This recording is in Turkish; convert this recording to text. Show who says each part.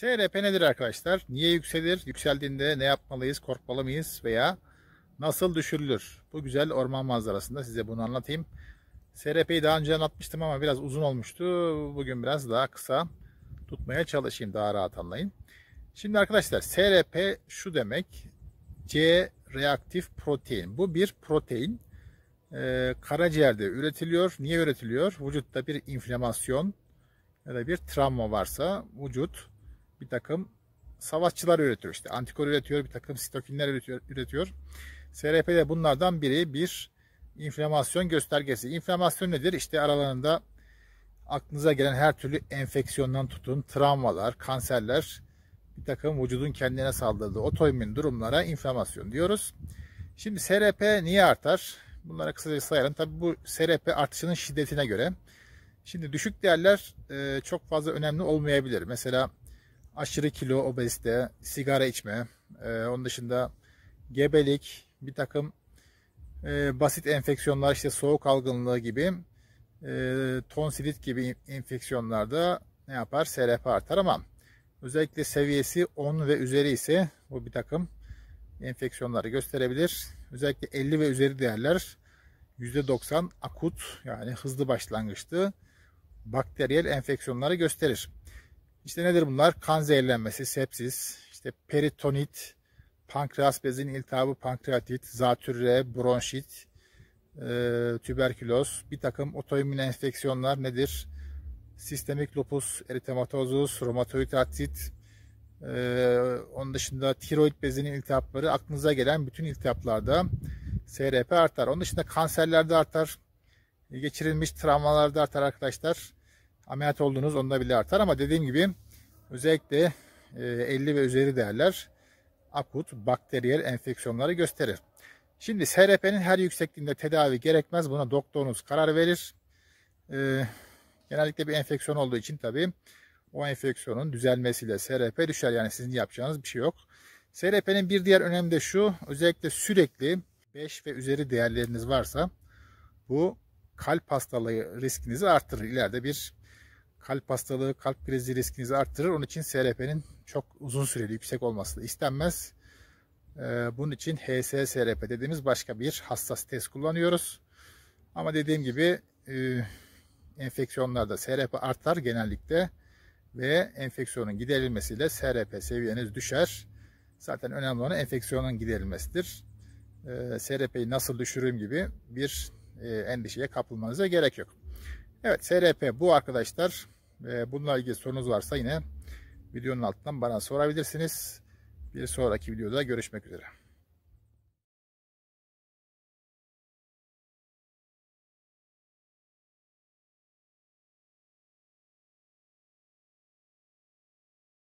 Speaker 1: SRP nedir arkadaşlar? Niye yükselir? Yükseldiğinde ne yapmalıyız? Korkmalı mıyız? Veya nasıl düşürülür? Bu güzel orman manzarasında size bunu anlatayım. SRP'yi daha önce anlatmıştım ama biraz uzun olmuştu. Bugün biraz daha kısa tutmaya çalışayım. Daha rahat anlayın. Şimdi arkadaşlar SRP şu demek. C reaktif protein. Bu bir protein. Ee, karaciğerde üretiliyor. Niye üretiliyor? Vücutta bir inflamasyon ya da bir travma varsa vücut bir takım savaşçılar üretiyor işte. Antikor üretiyor, bir takım sitokinler üretiyor. üretiyor. SRP de bunlardan biri bir inflamasyon göstergesi. İnflamasyon nedir? İşte aralarında aklınıza gelen her türlü enfeksiyondan tutun, travmalar, kanserler, bir takım vücudun kendine saldırdığı otoimmün durumlara inflamasyon diyoruz. Şimdi SRP niye artar? Bunlara kısaca sayalım. Tabi bu SRP artışının şiddetine göre. Şimdi düşük değerler e, çok fazla önemli olmayabilir. Mesela aşırı kilo obezite, sigara içme, e, onun dışında gebelik, bir takım e, basit enfeksiyonlar işte soğuk algınlığı gibi e, tonsilit gibi enfeksiyonlarda ne yapar? SRP artar ama özellikle seviyesi 10 ve üzeri ise bu bir takım enfeksiyonları gösterebilir. Özellikle 50 ve üzeri değerler %90 akut yani hızlı başlangıçtı bakteriyel enfeksiyonları gösterir. İşte nedir bunlar? Kan zehirlenmesi, sepsis, işte peritonit, pankreas bezinin iltihabı, pankreatit, zatürre, bronşit, e, tüberküloz, bir takım otoimmün enfeksiyonlar nedir? Sistemik lupus, eritematozus, romatoid artrit, e, onun dışında tiroid bezinin iltihapları aklınıza gelen bütün iltihaplarda SRP artar. Onun dışında kanserlerde artar, geçirilmiş travmalarda artar arkadaşlar. Ameliyat oldunuz onda bile artar ama dediğim gibi özellikle 50 e, ve üzeri değerler akut bakteriyel enfeksiyonları gösterir. Şimdi SRP'nin her yüksekliğinde tedavi gerekmez. Buna doktorunuz karar verir. Ee, genellikle bir enfeksiyon olduğu için tabii o enfeksiyonun düzelmesiyle SRP düşer. Yani sizin yapacağınız bir şey yok. SRP'nin bir diğer önemi de şu. Özellikle sürekli 5 ve üzeri değerleriniz varsa bu kalp hastalığı riskinizi artırır. İleride bir kalp hastalığı, kalp krizi riskinizi arttırır. Onun için SRP'nin çok uzun süreli yüksek olması da istenmez. Ee, bunun için HSSRP dediğimiz başka bir hassas test kullanıyoruz. Ama dediğim gibi e, enfeksiyonlarda SRP artar genellikle ve enfeksiyonun giderilmesiyle SRP seviyeniz düşer. Zaten önemli olan enfeksiyonun giderilmesidir. Ee, SRP'yi nasıl düşürürüm gibi bir e, endişeye kapılmanıza gerek yok. Evet SRP bu arkadaşlar. Ee, bununla ilgili sorunuz varsa yine videonun altından bana sorabilirsiniz. Bir sonraki videoda görüşmek üzere.